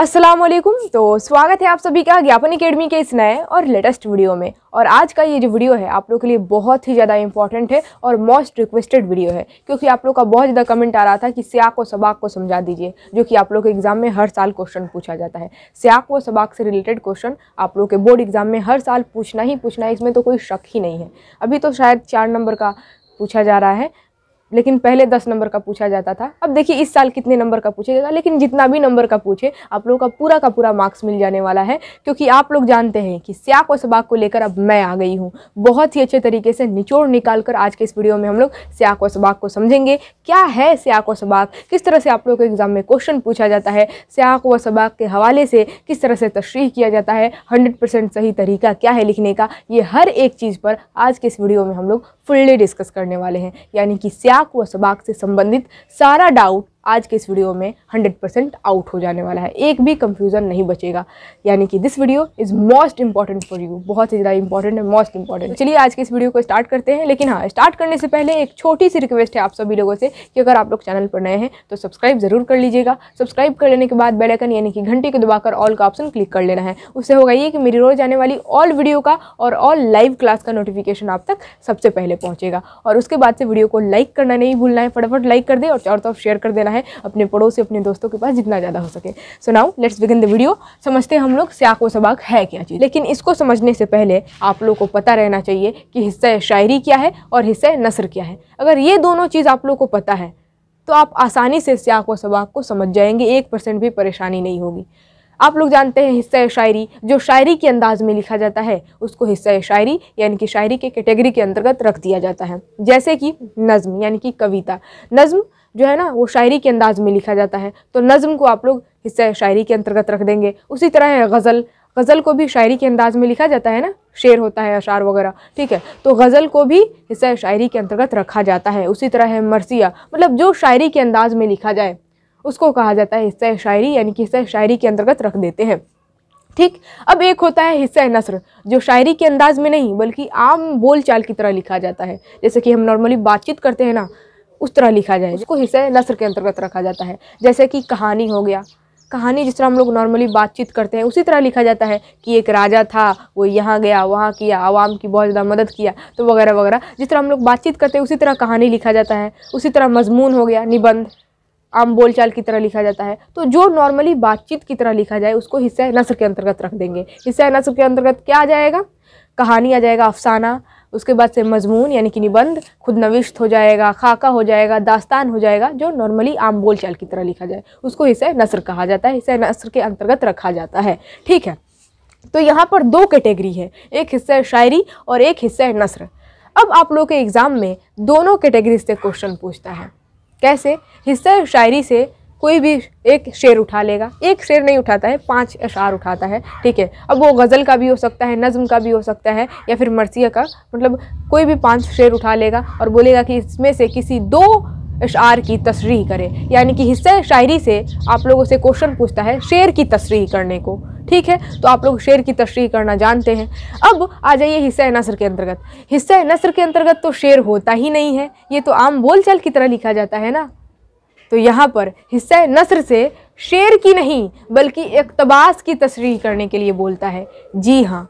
अस्सलाम वालेकुम तो स्वागत है आप सभी का ज्ञापन अकेडमी के इस नए और लेटेस्ट वीडियो में और आज का ये जो वीडियो है आप लोग के लिए बहुत ही ज़्यादा इंपॉर्टेंट है और मोस्ट रिक्वेस्टेड वीडियो है क्योंकि आप लोग का बहुत ज़्यादा कमेंट आ रहा था कि स्याक व सबाक को समझा दीजिए जो कि आप लोग के एग्ज़ाम में हर साल क्वेश्चन पूछा जाता है स्याक व सबाक से रिलेटेड क्वेश्चन आप लोग के बोर्ड एग्ज़ाम में हर साल पूछना ही पूछना है इसमें तो कोई शक ही नहीं है अभी तो शायद चार नंबर का पूछा जा रहा है लेकिन पहले दस नंबर का पूछा जाता था अब देखिए इस साल कितने नंबर का पूछा जाएगा लेकिन जितना भी नंबर का पूछे आप लोगों का पूरा का पूरा मार्क्स मिल जाने वाला है क्योंकि आप लोग जानते हैं कि स्याक व सबाक को लेकर अब मैं आ गई हूँ बहुत ही अच्छे तरीके से निचोड़ निकाल कर आज के इस वीडियो में हम लोग स्याक व सबाक को समझेंगे क्या है स्याक व सबाक किस तरह से आप लोग को एग्ज़ाम में क्वेश्चन पूछा जाता है स्याक व सबाक के हवाले से किस तरह से तशरी किया जाता है हंड्रेड सही तरीका क्या है लिखने का ये हर एक चीज़ पर आज के इस वीडियो में हम लोग फुल्ली डिस्कस करने वाले हैं यानी कि स्याक व सबाक से संबंधित सारा डाउट आज के इस वीडियो में 100% आउट हो जाने वाला है एक भी कंफ्यूजन नहीं बचेगा यानी कि this video is most important for you बहुत ही ज़्यादा इंपॉर्टेंट है मोस्ट इंपॉर्टेंट चलिए आज के इस वीडियो को स्टार्ट करते हैं लेकिन हाँ स्टार्ट करने से पहले एक छोटी सी रिक्वेस्ट है आप सभी लोगों से कि अगर आप लोग चैनल पर नए हैं तो सब्सक्राइब ज़रूर कर लीजिएगा सब्सक्राइब कर लेने के बाद बेलाइकन यानी कि घंटे को दबाकर ऑल का ऑप्शन क्लिक कर लेना है उससे होगा ये कि मेरी रोज़ आने वाली ऑल वीडियो का और ऑल लाइव क्लास का नोटिफिकेशन आप तक सबसे पहले पहुँचेगा और उसके बाद से वीडियो को लाइक करना नहीं भूलना है फटाफट लाइक कर दे और चारों तरफ शेयर कर देना है है अपने पड़ोसी अपने दोस्तों के पास जितना ज़्यादा हो सके so now let's begin the video समझते हैं हम लोग स्याक व सबाक है क्या चीज़ लेकिन इसको समझने से पहले आप लोग को पता रहना चाहिए कि हिस्सा शायरी क्या है और हिस्सा नसर क्या है अगर ये दोनों चीज़ आप लोग को पता है तो आप आसानी से स्याक व सबाक को समझ जाएंगे एक परसेंट भी परेशानी नहीं होगी आप लोग जानते हैं हिस्सा शायरी जो शायरी के अंदाज में लिखा जाता है उसको हिस्सा शायरी यानी कि शायरी के कैटेगरी के अंतर्गत रख दिया जाता है जैसे कि नज़म यानी कि कविता नज़म जो है ना वो शायरी के अंदाज में लिखा जाता है तो नज़म को आप लोग हिस्सा शायरी के अंतर्गत रख देंगे उसी तरह है गज़ल गज़ल को भी शायरी के अंदाज में लिखा जाता है ना शेर होता है अशार वगैरह ठीक है तो गज़ल को भी हिस्सा शायरी के अंतर्गत रखा जाता है उसी तरह है मरसिया मतलब जो शायरी के अंदाज में लिखा जाए उसको कहा जाता है हिस्सा शायरी यानी कि हिस्सा शायरी के अंतर्गत रख देते हैं ठीक अब एक होता है हिस्सा नसर जो शायरी के अंदाज में नहीं बल्कि आम बोलचाल की तरह लिखा जाता है जैसे कि हम नॉर्मली बातचीत करते हैं ना उस तरह लिखा जाए जिसको हिस्से नसर के अंतर्गत रखा जाता है जैसे कि कहानी हो गया कहानी जिस तरह हम लोग नॉर्मली बातचीत करते हैं उसी तरह लिखा जाता है कि एक राजा था वो यहाँ गया वहाँ किया आवाम की बहुत ज़्यादा मदद किया तो वगैरह वगैरह जिस तरह हम लोग बातचीत करते हैं उसी तरह कहानी लिखा जाता है उसी तरह मजमून हो गया निबंध आम बोलचाल की तरह लिखा जाता है तो जो नॉर्मली बातचीत की तरह लिखा जाए उसको हिस्सा नसर के अंतर्गत रख देंगे हिस्सा नसर के अंतर्गत क्या आ जाएगा कहानी आ जाएगा अफसाना उसके बाद से मजमून यानी कि निबंध खुद नविश्त हो जाएगा खाका हो जाएगा दास्तान हो जाएगा जो नॉर्मली आम बोलचाल की तरह लिखा जाए उसको हिस्से नसर कहा जाता है हिस्से नसर के अंतर्गत रखा जाता है ठीक है तो यहाँ पर दो कैटेगरी है एक हिस्सा शायरी और एक हिस्सा नसर अब आप लोग के एग्ज़ाम में दोनों कैटेगरी से क्वेश्चन पूछता है कैसे हिस्सा शायरी से कोई भी एक शेर उठा लेगा एक शेर नहीं उठाता है पांच अशार उठाता है ठीक है अब वो गज़ल का भी हो सकता है नज़म का भी हो सकता है या फिर मरसिया का मतलब कोई भी पांच शेर उठा लेगा और बोलेगा कि इसमें से किसी दो अशार की तशरी करें यानी कि हिस्सा शायरी से आप लोगों से क्वेश्चन पूछता है शेर की तशरी करने को ठीक है तो आप लोग शेर की तशरी करना जानते हैं अब आ जाइए हिस्सा नसर के अंतर्गत हिस्सा नसर के अंतर्गत तो शेर होता ही नहीं है ये तो आम बोलचाल की तरह लिखा जाता है ना तो यहाँ पर हिस्सा नसर से शेर की नहीं बल्कि इकतबास की तस्री करने के लिए बोलता है जी हाँ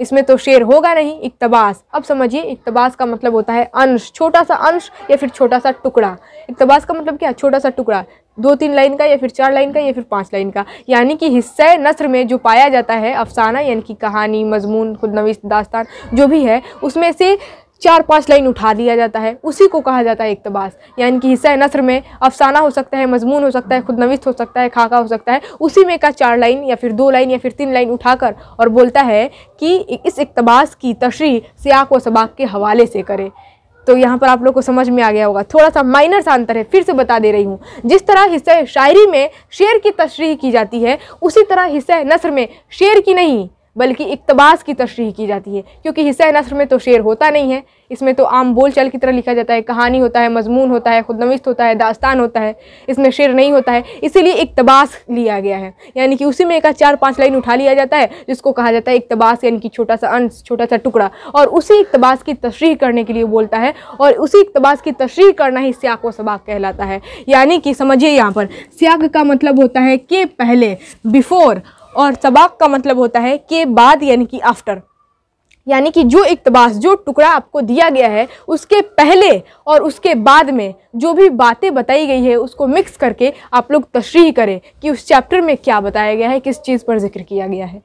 इसमें तो शेर होगा नहीं इकतबास अब समझिए इकतबास का मतलब होता है अंश छोटा सा अंश या फिर छोटा सा टुकड़ा इकतबास का मतलब क्या छोटा सा टुकड़ा दो तीन लाइन का या फिर चार लाइन का या फिर पाँच लाइन का यानी कि हिस्सा नसर में जो पाया जाता है अफसाना यानी कि कहानी मजमून खुदनवीस दास्तान जो भी है उसमें से चार पांच लाइन उठा दिया जाता है उसी को कहा जाता है इकतबास यानी कि हिस्सा नसर में अफसाना हो सकता है मजमून हो सकता है खुद नविस्त हो सकता है खाका हो सकता है उसी में का चार लाइन या फिर दो लाइन या फिर तीन लाइन उठाकर और बोलता है कि इस इकतबास की तशरी सियाक व सबाक के हवाले से करें तो यहाँ पर आप लोग को समझ में आ गया होगा थोड़ा सा माइनर सा अंतर है फिर से बता दे रही हूँ जिस तरह हिस्से शायरी में शेर की तशरी की जाती है उसी तरह हिस्से नसर में शेर की नहीं बल्कि इकतबास की तशरी की जाती है क्योंकि हिस्सा नसर में तो शेर होता नहीं है इसमें तो आम बोल चाल की तरह लिखा जाता है कहानी होता है मजमून होता है खुदनविस्त होता है दास्तान होता है इसमें शेर नहीं होता है इसीलिए इकतबास लिया गया है यानी कि उसी में एक चार पाँच लाइन उठा लिया जाता है जिसको कहा जाता है इकतबास यानी कि छोटा सा अंश छोटा सा टुकड़ा और उसी इकतबास की तशरी करने के लिए बोलता है और उसी इकतबास की तशरी करना ही स्याक व सबाक कहलाता है यानी कि समझिए यहाँ पर स्याक का मतलब होता है कि पहले बिफोर और तबाक का मतलब होता है के बाद यानी कि आफ्टर यानी कि जो इकतबास जो टुकड़ा आपको दिया गया है उसके पहले और उसके बाद में जो भी बातें बताई गई है उसको मिक्स करके आप लोग तशरी करें कि उस चैप्टर में क्या बताया गया है किस चीज़ पर जिक्र किया गया है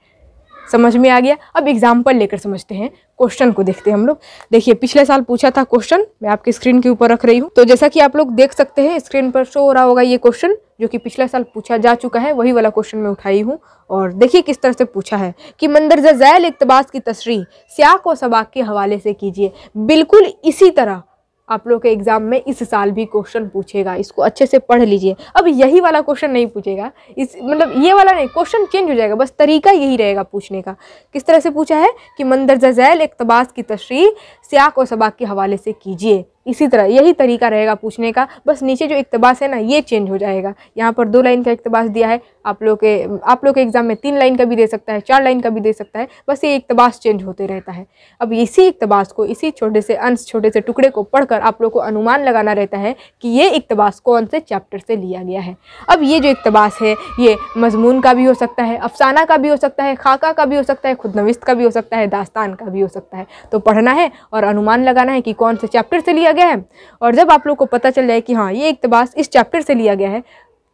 समझ में आ गया अब एग्जाम्पल लेकर समझते हैं क्वेश्चन को देखते हैं हम लोग देखिए पिछले साल पूछा था क्वेश्चन मैं आपके स्क्रीन के ऊपर रख रही हूँ तो जैसा कि आप लोग देख सकते हैं स्क्रीन पर शो हो रहा होगा ये क्वेश्चन जो कि पिछले साल पूछा जा चुका है वही वाला क्वेश्चन मैं उठाई हूँ और देखिए किस तरह से पूछा है कि मंदरजा जैल इकतबास की तस्री स्याक व सबाक के हवाले से कीजिए बिल्कुल इसी तरह आप लोग के एग्ज़ाम में इस साल भी क्वेश्चन पूछेगा इसको अच्छे से पढ़ लीजिए अब यही वाला क्वेश्चन नहीं पूछेगा इस मतलब ये वाला नहीं क्वेश्चन चेंज हो जाएगा बस तरीका यही रहेगा पूछने का किस तरह से पूछा है कि मंदरजा जैल इकतबास की तशरी सियाक और सबाक के हवाले से कीजिए इसी तरह यही तरीका रहेगा पूछने का बस नीचे जो इकतबास है ना ये चेंज हो जाएगा यहाँ पर दो लाइन का इकतबास दिया है आप लोग के आप लोग के एग्ज़ाम में तीन लाइन का भी दे सकता है चार लाइन का भी दे सकता है बस ये इकतबास चेंज होते रहता है अब इसी इकतबास को इसी छोटे से अंश छोटे से टुकड़े को पढ़कर आप लोग को अनुमान लगाना रहता है कि ये इकतबास कौन से चैप्टर से लिया गया है अब ये जो इकतबास है ये मजमून का भी हो सकता है अफसाना का भी हो सकता है खाका का भी हो सकता है खुदनविस्त का भी हो सकता है दास्तान का भी हो सकता है तो पढ़ना है और अनुमान लगाना है कि कौन से चैप्टर से लिया लिया गया है और जब आप लोग को पता चल जाए कि हाँ ये इकतबास इस चैप्टर से लिया गया है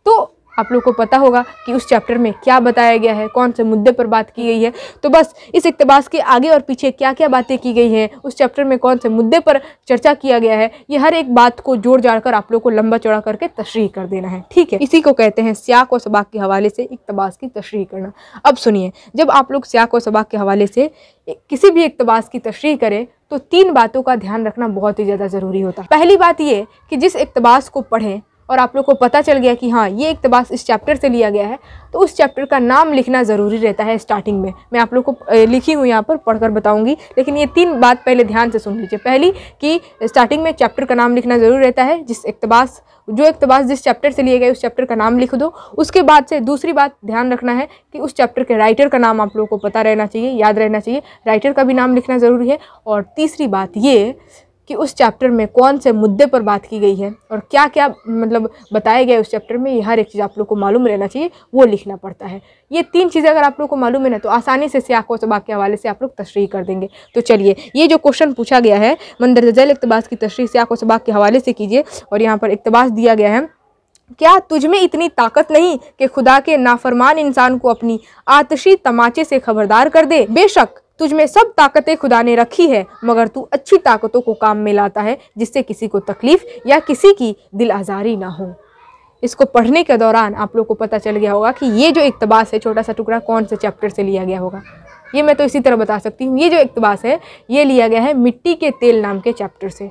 तो आप लोग को पता होगा कि उस चैप्टर में क्या बताया गया है कौन से मुद्दे पर बात की गई है तो बस इस इकतबास के आगे और पीछे क्या क्या बातें की गई हैं उस चैप्टर में कौन से मुद्दे पर चर्चा किया गया है ये हर एक बात को जोड़ जाड़ कर आप लोग को लंबा चौड़ा करके तशरी कर देना है ठीक है इसी को कहते हैं स्याक और सबाक के हवाले से इकतबास की तशरी करना अब सुनिए जब आप लोग स्याक और सबाक के हवाले से किसी भी इकतबास की तशरी करें तो तीन बातों का ध्यान रखना बहुत ही ज़्यादा ज़रूरी होता है पहली बात ये कि जिस इकतबास को पढ़ें और आप लोग को पता चल गया कि हाँ ये इकतबास इस चैप्टर से लिया गया है तो उस चैप्टर का नाम लिखना ज़रूरी रहता है स्टार्टिंग में मैं आप लोग को लिखी हुई यहाँ पर पढ़कर बताऊँगी लेकिन ये तीन बात पहले ध्यान से सुन लीजिए पहली कि स्टार्टिंग में चैप्टर का नाम लिखना ज़रूरी रहता है जिस इकतबास जो इकतबास जिस चैप्टर से लिए गए उस चैप्टर का नाम लिख दो उसके बाद से दूसरी बात ध्यान रखना है कि उस चैप्टर के राइटर का नाम आप लोगों को पता रहना चाहिए याद रहना चाहिए राइटर का भी नाम लिखना ज़रूरी है और तीसरी बात ये कि उस चैप्टर में कौन से मुद्दे पर बात की गई है और क्या क्या मतलब बताया गया उस चैप्टर में ये हर एक चीज़ आप लोग को मालूम रहना चाहिए वो लिखना पड़ता है ये तीन चीज़ें अगर आप लोग को मालूम है ना तो आसानी से सियाह सबाक के हवाले से आप लोग तशरी कर देंगे तो चलिए ये जो क्वेश्चन पूछा गया है जैल इकतबास की तशरी सियाह सबाक के हवाले से कीजिए और यहाँ पर इकतबास दिया गया है क्या तुझ में इतनी ताकत नहीं कि खुदा के नाफरमान इंसान को अपनी आतशी तमाचे से खबरदार कर दे बेशक तुझमें सब ताकतें खुदा ने रखी है मगर तू अच्छी ताकतों को काम में लाता है जिससे किसी को तकलीफ़ या किसी की दिल आज़ारी ना हो इसको पढ़ने के दौरान आप लोग को पता चल गया होगा कि ये जो इकतबास है छोटा सा टुकड़ा कौन से चैप्टर से लिया गया होगा ये मैं तो इसी तरह बता सकती हूँ ये जो इकतबास है ये लिया गया है मिट्टी के तेल नाम के चैप्टर से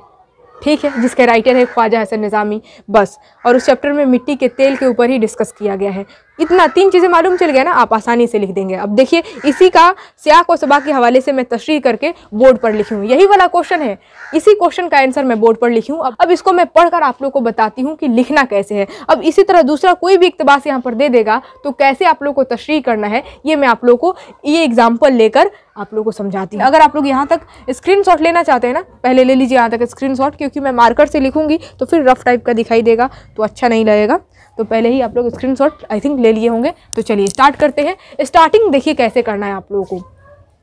ठीक है जिसके राइटर है ख्वाजा हसन निज़ामी बस और उस चैप्टर में मिट्टी के तेल के ऊपर ही डिस्कस किया गया है इतना तीन चीज़ें मालूम चल गया ना आप आसानी से लिख देंगे अब देखिए इसी का स्याक और सबा के हवाले से मैं तशरी करके बोर्ड पर लिखी हूँ यही वाला क्वेश्चन है इसी क्वेश्चन का आंसर मैं बोर्ड पर लिखी हूँ अब, अब इसको मैं पढ़कर आप लोग को बताती हूँ कि लिखना कैसे है अब इसी तरह दूसरा कोई भी इकतबास यहाँ पर दे देगा तो कैसे आप लोग को तशरी करना है ये मैं आप लोग को ये एग्जाम्पल लेकर आप लोग को समझाती हूँ अगर आप लोग यहाँ तक स्क्रीन लेना चाहते हैं ना पहले ले लीजिए यहाँ तक स्क्रीन क्योंकि मैं मार्कर से लिखूँगी तो फिर रफ टाइप का दिखाई देगा तो अच्छा नहीं लगेगा तो पहले ही आप लोग स्क्रीन आई थिंक ले लिए होंगे तो चलिए स्टार्ट करते हैं स्टार्टिंग देखिए कैसे करना है आप लोगों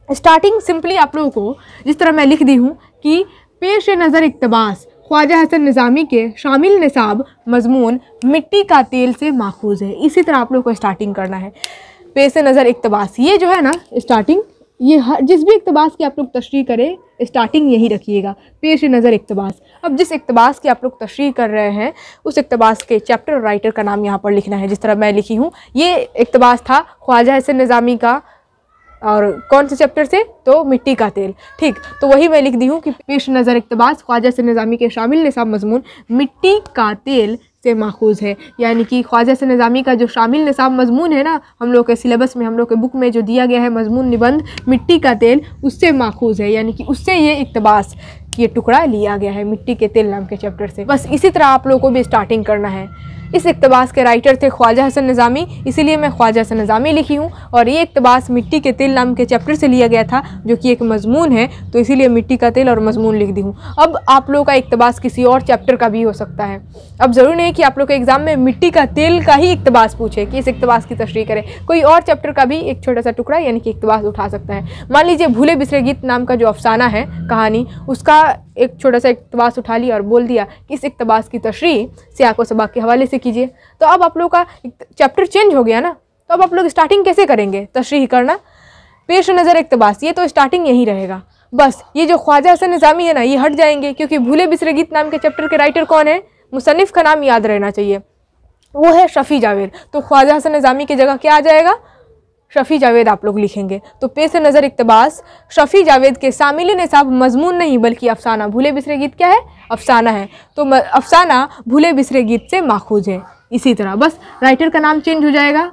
को स्टार्टिंग सिंपली आप लोगों को जिस तरह मैं लिख दी हूँ कि पेश नज़र इकतबास ख्वाजा हसन निज़ामी के शामिल निसाब मजमून मिट्टी का तेल से माखूज है इसी तरह आप लोग को स्टार्टिंग करना है पेश नज़र इकतबास ये जो है ना स्टार्टिंग ये हर जिस भी इकतबास की आप लोग तशरी करें स्टार्टिंग यही रखिएगा पेश नज़र इकतबास अब जिस इकतबास की आप लोग तशरी कर रहे हैं उस इकतबास के चैप्टर राइटर का नाम यहाँ पर लिखना है जिस तरह मैं लिखी हूँ ये इकतबास था ख्वाजा हसन निज़ामी का और कौन से चैप्टर से तो मिट्टी का तेल ठीक तो वही मैं लिख दी हूँ कि पेश नज़र इकतबास ख्वाजा से निज़ामी के शामिल निसाब मजमून मिट्टी का तेल से माखूज है यानी कि ख्वाजा से निज़ामी का जो शामिल निसाब मजमून है ना हम लोग के सिलेबस में हम लोग के बुक में जो दिया गया है मजमून निबंध मिट्टी का तेल उससे माखूज है यानी कि उससे ये इकतबास ये टुकड़ा लिया गया है मिट्टी के तेल नाम के चैप्टर से बस इसी तरह आप लोगों को भी स्टार्टिंग करना है इस इकतबास के राइटर थे ख्वाजा हसन निज़ामी इसीलिए मैं ख्वाजा हसन निज़ामी लिखी हूँ और ये इकतबास मिट्टी के तिल नाम के चैप्टर से लिया गया था जो कि एक मजमून है तो इसीलिए मिट्टी का तिल और मजमून लिख दी हूँ अब आप लोगों का इकतबास किसी और चैप्टर का भी हो सकता है अब ज़रूर नहीं कि आप लोग के एग्ज़ाम में मिट्टी का तिल का ही इकतबास पूछे कि इस इकतबास की तशरी करें कोई और चैप्टर का भी एक छोटा सा टुकड़ा यानी कि इकतबास उठा सकता है मान लीजिए भूले बिसरे गीत नाम का जो अफसाना है कहानी उसका एक छोटा सा इकतबास उठा लिया और बोल दिया कि इस इकतबास की तशरी सियाको सबाक के हवाले से कीजिए तो अब आप लोग का चैप्टर चेंज हो गया ना तो अब आप लोग स्टार्टिंग कैसे करेंगे तशरी करना पेश नज़र इकतबास ये तो स्टार्टिंग यहीं रहेगा बस ये जो ख्वाजा हसन निज़ामी है ना ये हट जाएंगे क्योंकि भूले बिसरे गीत नाम के चैप्टर के राइटर कौन है मुसनफ़ का नाम याद रहना चाहिए वो है शफ़ी जावेद तो ख्वाजा हसन निज़ामी की जगह क्या आ जाएगा शफ़ी जावेद आप लोग लिखेंगे तो पेश नज़र इकतबास शफ़ी जावेद के शामिल नसाब मजमून नहीं बल्कि अफसाना भूले बिसरे गीत क्या है अफसाना है तो अफसाना भूले बिसरे गीत से माखूज है इसी तरह बस राइटर का नाम चेंज हो जाएगा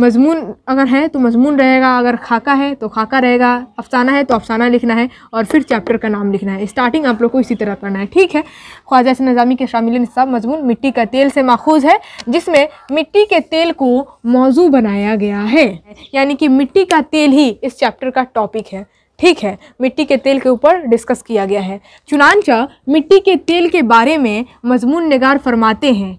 मजमून अगर है तो मजमून रहेगा अगर खाका है तो खाका रहेगा अफसाना है तो अफसाना लिखना है और फिर चैप्टर का नाम लिखना है स्टार्टिंग आप लोग को इसी तरह करना है ठीक है ख्वाजा से नज़ामी के शामिल नसाब मजमून मिट्टी का तेल से माखूज है जिसमें मिट्टी के तेल को मौजू बनाया गया है यानी कि मिट्टी का तेल ही इस चैप्टर का टॉपिक है ठीक है मिट्टी के तेल के ऊपर डिस्कस किया गया है चुनानचा मिट्टी के तेल के बारे में मजमून नगार फरमाते हैं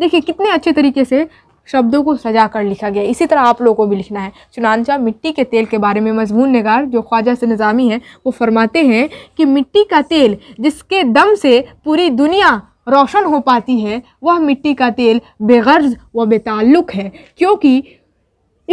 देखिए कितने अच्छे तरीके से शब्दों को सजा कर लिखा गया इसी तरह आप लोगों को भी लिखना है चुनानचा मिट्टी के तेल के बारे में मजमून नगार जो ख्वाजा से निज़ामी हैं वो फरमाते हैं कि मिट्टी का तेल जिसके दम से पूरी दुनिया रोशन हो पाती है वह मिट्टी का तेल बेगर्ज व बेताल्लुक़ है क्योंकि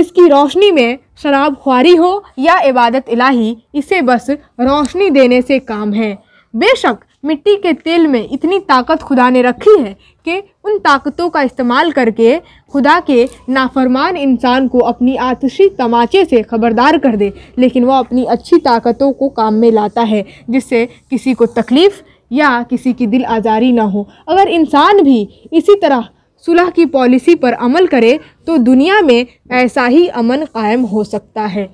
इसकी रोशनी में शराब ख्वारी हो या इबादत इलाही इसे बस रोशनी देने से काम है बेशक मिट्टी के तेल में इतनी ताकत खुदा ने रखी है कि उन ताकतों का इस्तेमाल करके खुदा के नाफरमान इंसान को अपनी आतशी तमाचे से ख़बरदार कर दे लेकिन वह अपनी अच्छी ताकतों को काम में लाता है जिससे किसी को तकलीफ़ या किसी की दिल आज़ारी ना हो अगर इंसान भी इसी तरह सुलह की पॉलिसी पर अमल करे तो दुनिया में ऐसा ही अमन कायम हो सकता है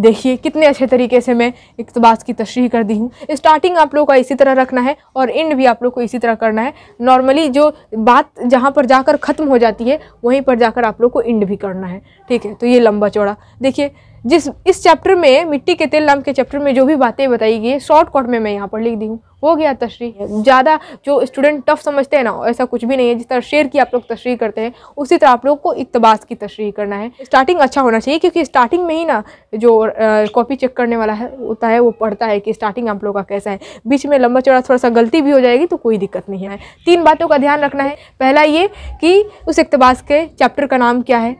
देखिए कितने अच्छे तरीके से मैं इकतबास तो की तशरी कर दी हूँ स्टार्टिंग आप लोगों का इसी तरह रखना है और एंड भी आप लोग को इसी तरह करना है नॉर्मली जो बात जहाँ पर जाकर ख़त्म हो जाती है वहीं पर जाकर आप लोग को एंड भी करना है ठीक है तो ये लंबा चौड़ा देखिए जिस इस चैप्टर में मिट्टी के तेल नाम के चैप्टर में जो भी बातें बताई गई है शॉर्टकट में मैं यहाँ पर लिख दी हूँ हो गया तशरी ज़्यादा जो स्टूडेंट टफ समझते हैं ना ऐसा कुछ भी नहीं है जिस तरह शेर की आप लोग तशरी करते हैं उसी तरह आप लोग को इकतबास की तशरी करना है स्टार्टिंग अच्छा होना चाहिए क्योंकि स्टार्टिंग में ही ना जो कॉपी चेक करने वाला है होता है वो पढ़ता है कि स्टार्टिंग आप लोग का कैसा है बीच में लंबा चौड़ा थोड़ा सा गलती भी हो जाएगी तो कोई दिक्कत नहीं है तीन बातों का ध्यान रखना है पहला ये कि उस इकतबास के चैप्टर का नाम क्या है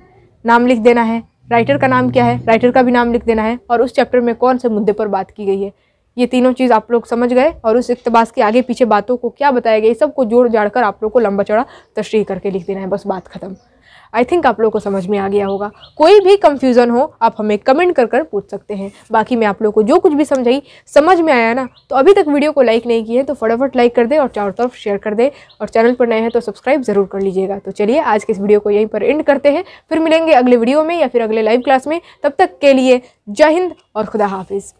नाम लिख देना है राइटर का नाम क्या है राइटर का भी नाम लिख देना है और उस चैप्टर में कौन से मुद्दे पर बात की गई है ये तीनों चीज़ आप लोग समझ गए और उस इकतबास के आगे पीछे बातों को क्या बताया गया ये सबको जोड़ जाड़ कर आप लोग को लंबा चौड़ा तशरी करके लिख देना है बस बात ख़त्म आई थिंक आप लोग को समझ में आ गया होगा कोई भी कंफ्यूजन हो आप हमें कमेंट कर कर पूछ सकते हैं बाकी मैं आप लोग को जो कुछ भी समझाई समझ में आया ना तो अभी तक वीडियो को लाइक नहीं की है तो फटाफट लाइक कर दे और चारों तरफ शेयर कर दे और चैनल पर नए हैं तो सब्सक्राइब ज़रूर कर लीजिएगा तो चलिए आज के इस वीडियो को यहीं पर एंड करते हैं फिर मिलेंगे अगले वीडियो में या फिर अगले लाइव क्लास में तब तक के लिए जय हिंद और खुदा हाफिज़